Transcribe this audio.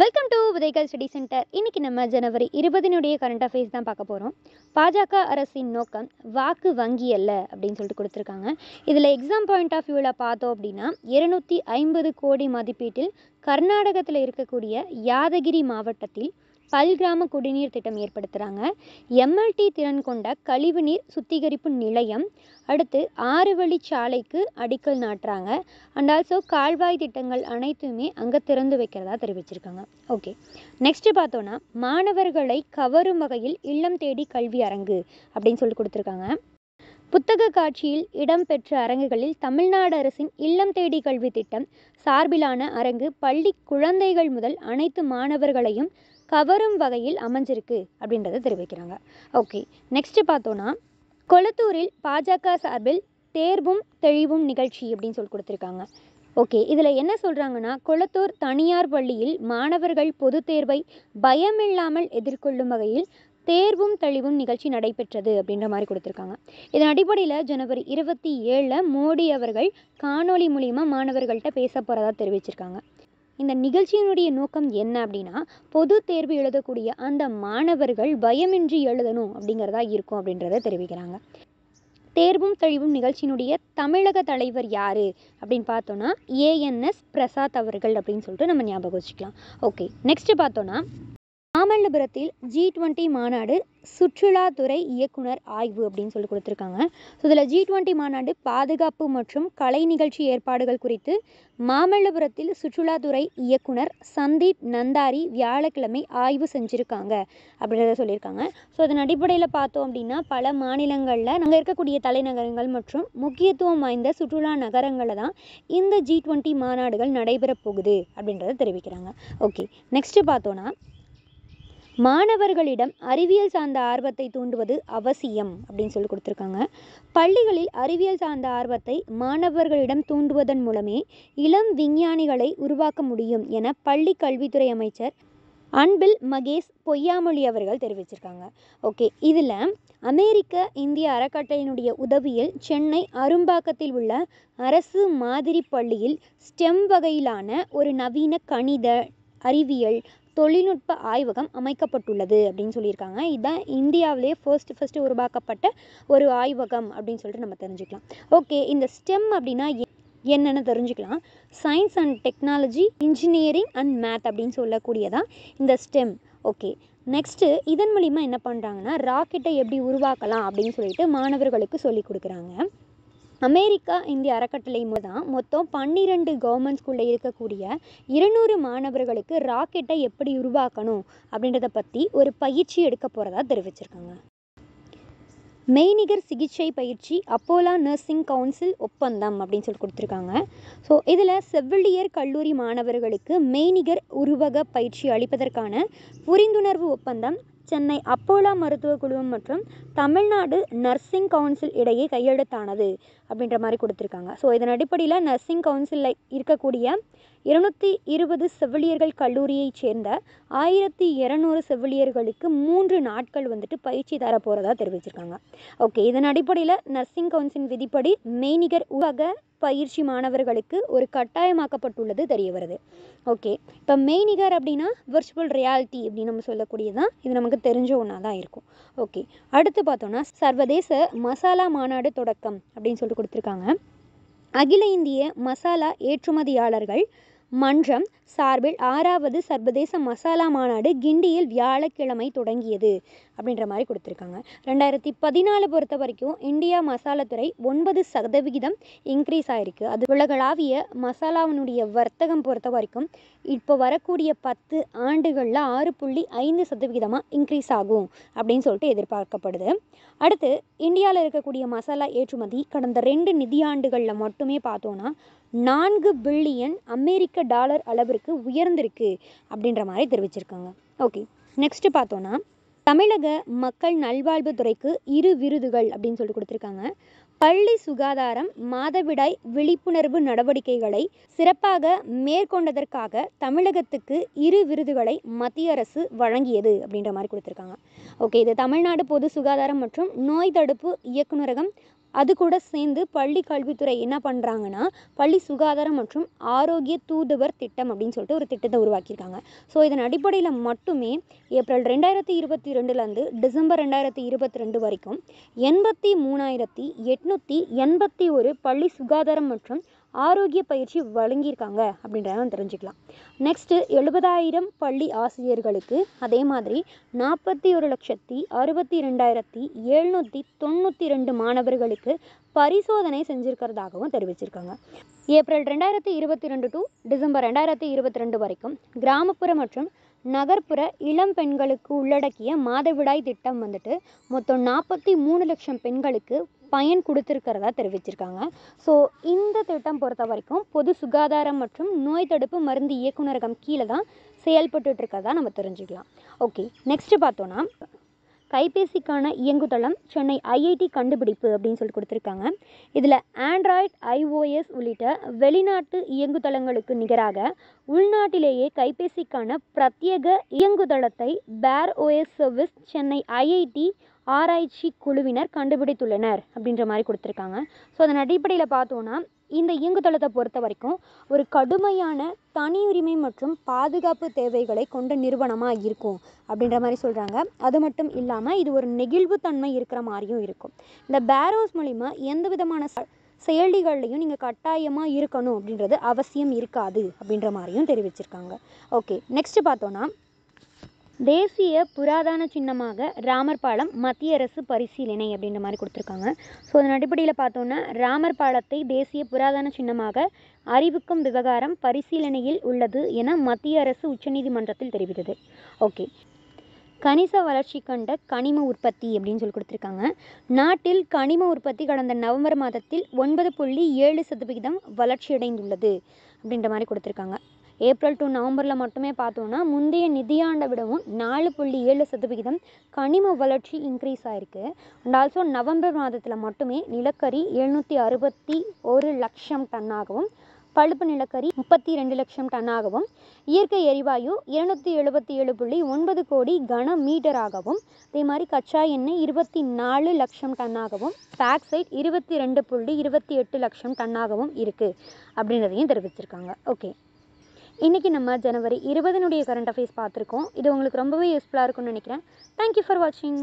welcome to விதைகள் study centre இன்றைக்கி நம்ம ஜனவரி இருபதினுடைய கரண்ட் அஃபேர்ஸ் தான் பார்க்க போகிறோம் பாஜக அரசின் நோக்கம் வாக்கு வங்கி அல்ல அப்படின்னு சொல்லிட்டு கொடுத்துருக்காங்க இதில் எக்ஸாம் பாயிண்ட் ஆஃப் வியூவில் பார்த்தோம் அப்படின்னா இருநூற்றி ஐம்பது கோடி மதிப்பீட்டில் கர்நாடகத்தில் இருக்கக்கூடிய யாதகிரி மாவட்டத்தில் பல்கிராம குடிநீர் திட்டம் ஏற்படுத்துகிறாங்க எம்எல்டி திறன் கொண்ட கழிவுநீர் சுத்திகரிப்பு நிலையம் அடுத்து ஆறு சாலைக்கு அடிக்கல் நாட்டுறாங்க அண்ட் ஆல்சோ கால்வாய் திட்டங்கள் அனைத்துமே அங்கே திறந்து வைக்கிறதா தெரிவிச்சிருக்காங்க ஓகே நெக்ஸ்ட்டு பார்த்தோன்னா மாணவர்களை கவரும் வகையில் இல்லம் தேடி கல்வி அரங்கு அப்படின்னு சொல்லி கொடுத்துருக்காங்க புத்தக காட்சியில் இடம்பெற்ற அரங்குகளில் தமிழ்நாடு அரசின் இல்லம் தேடி கல்வி திட்டம் சார்பிலான அரங்கு பள்ளி குழந்தைகள் முதல் அனைத்து மாணவர்களையும் கவரும் வகையில் அமைஞ்சிருக்கு அப்படின்றத தெரிவிக்கிறாங்க ஓகே நெக்ஸ்ட்டு பார்த்தோன்னா கொளத்தூரில் பாஜக சார்பில் தேர்வும் தெளிவும் நிகழ்ச்சி அப்படின்னு சொல்லி கொடுத்துருக்காங்க ஓகே இதில் என்ன சொல்கிறாங்கன்னா கொளத்தூர் தனியார் பள்ளியில் மாணவர்கள் பொது தேர்வை பயமில்லாமல் எதிர்கொள்ளும் வகையில் தேர்வும் தெளிவும் நிகழ்ச்சி நடைபெற்றது அப்படின்ற மாதிரி கொடுத்துருக்காங்க இதன் அடிப்படையில் ஜனவரி இருபத்தி ஏழில் மோடி அவர்கள் காணொலி மூலியமாக மாணவர்கள்ட்ட பேச போகிறதா தெரிவிச்சிருக்காங்க இந்த நிகழ்ச்சியினுடைய நோக்கம் என்ன அப்படின்னா பொது தேர்வு எழுதக்கூடிய அந்த மாணவர்கள் பயமின்றி எழுதணும் அப்படிங்கிறதா இருக்கும் அப்படின்றத தெரிவிக்கிறாங்க தேர்வும் தெளிவும் நிகழ்ச்சியினுடைய தமிழக தலைவர் யார் அப்படின்னு பார்த்தோன்னா ஏஎன்எஸ் பிரசாத் அவர்கள் அப்படின்னு சொல்லிட்டு நம்ம ஞாபகம் வச்சுக்கலாம் ஓகே நெக்ஸ்ட்டு பார்த்தோன்னா மாமல்லபுரத்தில் ஜி டுவெண்ட்டி மாநாடு சுற்றுலாத்துறை இயக்குனர் ஆய்வு அப்படின்னு சொல்லி கொடுத்துருக்காங்க ஸோ இதில் ஜி டுவெண்ட்டி மாநாடு பாதுகாப்பு மற்றும் கலை நிகழ்ச்சி ஏற்பாடுகள் குறித்து மாமல்லபுரத்தில் சுற்றுலாத்துறை இயக்குனர் சந்தீப் நந்தாரி வியாழக்கிழமை ஆய்வு செஞ்சுருக்காங்க அப்படின்றத சொல்லியிருக்காங்க ஸோ அதன் அடிப்படையில் பார்த்தோம் அப்படின்னா பல மாநிலங்களில் அங்கே இருக்கக்கூடிய தலைநகரங்கள் மற்றும் முக்கியத்துவம் வாய்ந்த சுற்றுலா நகரங்களில் தான் இந்த ஜி டுவெண்ட்டி மாநாடுகள் நடைபெறப் போகுது அப்படின்றத தெரிவிக்கிறாங்க ஓகே நெக்ஸ்ட்டு பார்த்தோன்னா மாணவர்களிடம் அறிவியல் சார்ந்த ஆர்வத்தை தூண்டுவது அவசியம் அப்படின்னு சொல்லி கொடுத்துருக்காங்க பள்ளிகளில் அறிவியல் சார்ந்த ஆர்வத்தை மாணவர்களிடம் தூண்டுவதன் மூலமே இளம் விஞ்ஞானிகளை உருவாக்க முடியும் என பள்ளி கல்வித்துறை அமைச்சர் அன்பில் மகேஷ் பொய்யாமொழி அவர்கள் தெரிவிச்சிருக்காங்க ஓகே இதில் அமெரிக்க இந்திய அறக்கட்டளையினுடைய உதவியில் சென்னை அரும்பாக்கத்தில் உள்ள அரசு மாதிரி பள்ளியில் ஸ்டெம் வகையிலான ஒரு நவீன கணித அறிவியல் தொழில்நுட்ப ஆய்வகம் அமைக்கப்பட்டுள்ளது அப்படின்னு சொல்லியிருக்காங்க இதுதான் இந்தியாவிலேயே ஃபர்ஸ்ட் ஃபர்ஸ்ட் உருவாக்கப்பட்ட ஒரு ஆய்வகம் அப்படின்னு சொல்லிட்டு நம்ம தெரிஞ்சுக்கலாம் ஓகே இந்த ஸ்டெம் அப்படின்னா என்னென்னு தெரிஞ்சுக்கலாம் science and technology engineering and math அப்படின்னு சொல்லக்கூடியதான் இந்த ஸ்டெம் ஓகே நெக்ஸ்ட்டு இதன் மூலிமா என்ன பண்ணுறாங்கன்னா ராக்கெட்டை எப்படி உருவாக்கலாம் அப்படின்னு சொல்லிட்டு மாணவர்களுக்கு சொல்லிக் கொடுக்குறாங்க அமெரிக்கா இந்திய அறக்கட்டளை தான் மொத்தம் பன்னிரெண்டு கவர்மெண்ட் ஸ்கூலில் இருக்கக்கூடிய இருநூறு மாணவர்களுக்கு ராக்கெட்டை எப்படி உருவாக்கணும் அப்படின்றத பற்றி ஒரு பயிற்சி எடுக்க போகிறதா தெரிவிச்சிருக்காங்க மெய்நிகர் சிகிச்சை பயிற்சி அப்போலா நர்சிங் கவுன்சில் ஒப்பந்தம் அப்படின்னு சொல்லி கொடுத்துருக்காங்க ஸோ இதில் செவிலியர் கல்லூரி மாணவர்களுக்கு மெய்நிகர் உருவக பயிற்சி அளிப்பதற்கான புரிந்துணர்வு ஒப்பந்தம் சென்னை அப்போலா மருத்துவக் குழுமம் மற்றும் தமிழ்நாடு நர்சிங் கவுன்சில் இடையே கையெழுத்தானது அப்படின்ற மாதிரி கொடுத்துருக்காங்க ஸோ இதன் அடிப்படையில் நர்சிங் கவுன்சிலில் இருக்கக்கூடிய இருநூற்றி இருபது செவிலியர்கள் கல்லூரியைச் சேர்ந்த ஆயிரத்தி இரநூறு செவிலியர்களுக்கு மூன்று நாட்கள் வந்துட்டு பயிற்சி தர போகிறதா தெரிவிச்சிருக்காங்க ஓகே இதன் அடிப்படையில் நர்சிங் கவுன்சிலின் விதிப்படி மெய்நிகர் உலக பயிற்சி மாணவர்களுக்கு ஒரு கட்டாயமாக்கப்பட்டுள்ளது தெரிய வருது ஓகே இப்போ மெய்நிகர் அப்படின்னா விர்ச்சுவல் ரியாலிட்டி அப்படின்னு நம்ம சொல்லக்கூடியதான் இது நமக்கு தெரிஞ்ச ஒன்றா தான் இருக்கும் ஓகே அடுத்து பார்த்தோன்னா சர்வதேச மசாலா மாநாடு தொடக்கம் அப்படின்னு சொல்லிட்டு கொடுத்துருக்காங்க அகில இந்திய மசாலா ஏற்றுமதியாளர்கள் மன்றம் சார்பில் ஆறாவது சர்வதேச மசாலா மாநாடு கிண்டியில் வியாழக்கிழமை தொடங்கியது அப்படின்ற மாதிரி கொடுத்துருக்காங்க ரெண்டாயிரத்தி பதினாலு பொறுத்த வரைக்கும் இந்தியா மசாலா துறை ஒன்பது சதவிகிதம் இன்க்ரீஸ் ஆகிருக்கு அது உலகளாவிய மசாலாவினுடைய வர்த்தகம் பொறுத்த வரைக்கும் இப்போ வரக்கூடிய பத்து ஆண்டுகளில் ஆறு புள்ளி ஐந்து சதவிகிதமாக இன்க்ரீஸ் ஆகும் அப்படின்னு சொல்லிட்டு எதிர்பார்க்கப்படுது அடுத்து இந்தியாவில் இருக்கக்கூடிய மசாலா ஏற்றுமதி கடந்த ரெண்டு நிதியாண்டுகளில் மட்டுமே பார்த்தோன்னா நான்கு பில்லியன் அமெரிக்க டாலர் அளவிற்கு உயர்ந்திருக்கு அப்படின்ற மாதிரி தெரிவிச்சிருக்காங்க ஓகே நெக்ஸ்ட்டு பார்த்தோன்னா தமிழக மக்கள் நல்வாழ்வு துறைக்கு இரு விருதுகள் அப்படின்னு சொல்லிட்டு கொடுத்துருக்காங்க பள்ளி சுகாதாரம் மாதவிடாய் விழிப்புணர்வு நடவடிக்கைகளை சிறப்பாக மேற்கொண்டதற்காக தமிழகத்துக்கு இரு விருதுகளை மத்திய அரசு வழங்கியது அப்படின்ற மாதிரி கொடுத்துருக்காங்க ஓகே இது தமிழ்நாடு பொது சுகாதாரம் மற்றும் நோய் தடுப்பு இயக்குநரகம் அது கூட சேர்ந்து பள்ளி கல்வித்துறை என்ன பண்ணுறாங்கன்னா பள்ளி சுகாதாரம் மற்றும் ஆரோக்கிய தூதுவர் திட்டம் அப்படின்னு சொல்லிட்டு ஒரு திட்டத்தை உருவாக்கியிருக்காங்க ஸோ இதன் அடிப்படையில் மட்டுமே ஏப்ரல் ரெண்டாயிரத்தி இருபத்தி ரெண்டுலேருந்து டிசம்பர் ரெண்டாயிரத்தி இருபத்தி ரெண்டு வரைக்கும் எண்பத்தி மூணாயிரத்தி எட்நூற்றி எண்பத்தி ஒரு பள்ளி சுகாதாரம் மற்றும் ஆரோக்கிய பயிற்சி வழங்கியிருக்காங்க அப்படின்றத தெரிஞ்சுக்கலாம் நெக்ஸ்ட்டு எழுபதாயிரம் பள்ளி ஆசிரியர்களுக்கு அதே மாதிரி நாற்பத்தி ஒரு லட்சத்தி அறுபத்தி ரெண்டாயிரத்தி எழுநூற்றி தொண்ணூற்றி ரெண்டு மாணவர்களுக்கு பரிசோதனை செஞ்சுருக்கிறதாகவும் தெரிவிச்சிருக்காங்க ஏப்ரல் ரெண்டாயிரத்தி இருபத்தி ரெண்டு டு டிசம்பர் ரெண்டாயிரத்தி இருபத்தி ரெண்டு வரைக்கும் கிராமப்புற மற்றும் நகர்ப்புற இளம் பெண்களுக்கு உள்ளடக்கிய மாதவிடாய் திட்டம் வந்துட்டு மொத்தம் நாற்பத்தி மூணு லட்சம் பெண்களுக்கு பயன் கொடுத்துருக்கிறதா தெரிவிச்சிருக்காங்க ஸோ இந்த திட்டம் பொறுத்த வரைக்கும் பொது சுகாதாரம் மற்றும் நோய் தடுப்பு மருந்து இயக்குநரகம் கீழே தான் செயல்பட்டு இருக்கிறதா நம்ம தெரிஞ்சுக்கலாம் ஓகே நெக்ஸ்ட்டு பார்த்தோன்னா கைபேசிக்கான இயங்குதளம் சென்னை ஐஐடி கண்டுபிடிப்பு அப்படின்னு சொல்லி கொடுத்துருக்காங்க இதில் ஆண்ட்ராய்ட் ஐஓஎஸ் உள்ளிட்ட வெளிநாட்டு இயங்குதளங்களுக்கு நிகராக உள்நாட்டிலேயே கைபேசிக்கான பிரத்யேக இயங்குதளத்தை பேர் ஓஎஸ் சர்வீஸ் சென்னை ஐஐடி ஆராய்ச்சி குழுவினர் கண்டுபிடித்துள்ளனர் அப்படின்ற மாதிரி கொடுத்துருக்காங்க ஸோ அதன் அடிப்படையில் பார்த்தோன்னா இந்த இயங்குதளத்தை பொறுத்த வரைக்கும் ஒரு கடுமையான தனி உரிமை மற்றும் பாதுகாப்பு தேவைகளை கொண்ட நிறுவனமாக இருக்கும் அப்படின்ற மாதிரி சொல்கிறாங்க அது மட்டும் இல்லாமல் இது ஒரு நெகிழ்வுத்தன்மை இருக்கிற மாதிரியும் இருக்கும் இந்த பேரோஸ் மூலிமா எந்த விதமான செயலிகள்லையும் நீங்கள் கட்டாயமாக இருக்கணும் அப்படின்றது அவசியம் இருக்காது அப்படின்ற மாதிரியும் தெரிவிச்சிருக்காங்க ஓகே நெக்ஸ்ட் பார்த்தோன்னா தேசிய புராதான சின்னமாக ராமர் பாலம் மத்திய அரசு பரிசீலனை அப்படின்ற மாதிரி கொடுத்துருக்காங்க ஸோ அதன் அடிப்படையில் பார்த்தோன்னா ராமர் பாலத்தை தேசிய புராதான சின்னமாக அறிவிக்கும் விவகாரம் பரிசீலனையில் உள்ளது என மத்திய அரசு உச்சநீதிமன்றத்தில் தெரிவித்தது ஓகே கணிச வளர்ச்சி கண்ட கனிம உற்பத்தி அப்படின்னு சொல்லி கொடுத்துருக்காங்க நாட்டில் கனிம உற்பத்தி கடந்த நவம்பர் மாதத்தில் ஒன்பது புள்ளி ஏழு சதவிகிதம் வளர்ச்சியடைந்துள்ளது அப்படின்ற மாதிரி கொடுத்துருக்காங்க ஏப்ரல் டு நவம்பரில் மட்டுமே பார்த்தோன்னா முந்தைய நிதியாண்டை விடவும் நாலு புள்ளி ஏழு சதவிகிதம் கனிம வளர்ச்சி இன்க்ரீஸ் ஆகிருக்கு அண்ட் ஆல்சோ நவம்பர் மாதத்தில் மட்டுமே நிலக்கரி எழுநூற்றி அறுபத்தி ஒரு லட்சம் டன்னாகவும் பழுப்பு நிலக்கரி முப்பத்தி ரெண்டு லட்சம் டன்னாகவும் இயற்கை எரிவாயு இருநூற்றி எழுபத்தி ஏழு புள்ளி ஒன்பது கோடி கன மீட்டராகவும் அதே மாதிரி கச்சா எண்ணெய் இருபத்தி நாலு லட்சம் டன்னாகவும் பேக்சைட் இருபத்தி ரெண்டு புள்ளி இருபத்தி எட்டு லட்சம் டன்னாகவும் இருக்குது அப்படின்றதையும் தெரிவிச்சிருக்காங்க ஓகே இன்றைக்கி நம்ம ஜனவரி இருபதுனுடைய கரண்ட் அஃபேர்ஸ் பார்த்துருக்கோம் இது உங்களுக்கு ரொம்பவே யூஸ்ஃபுல்லாக இருக்கும்னு நினைக்கிறேன் தேங்க்யூ ஃபார் வாட்சிங்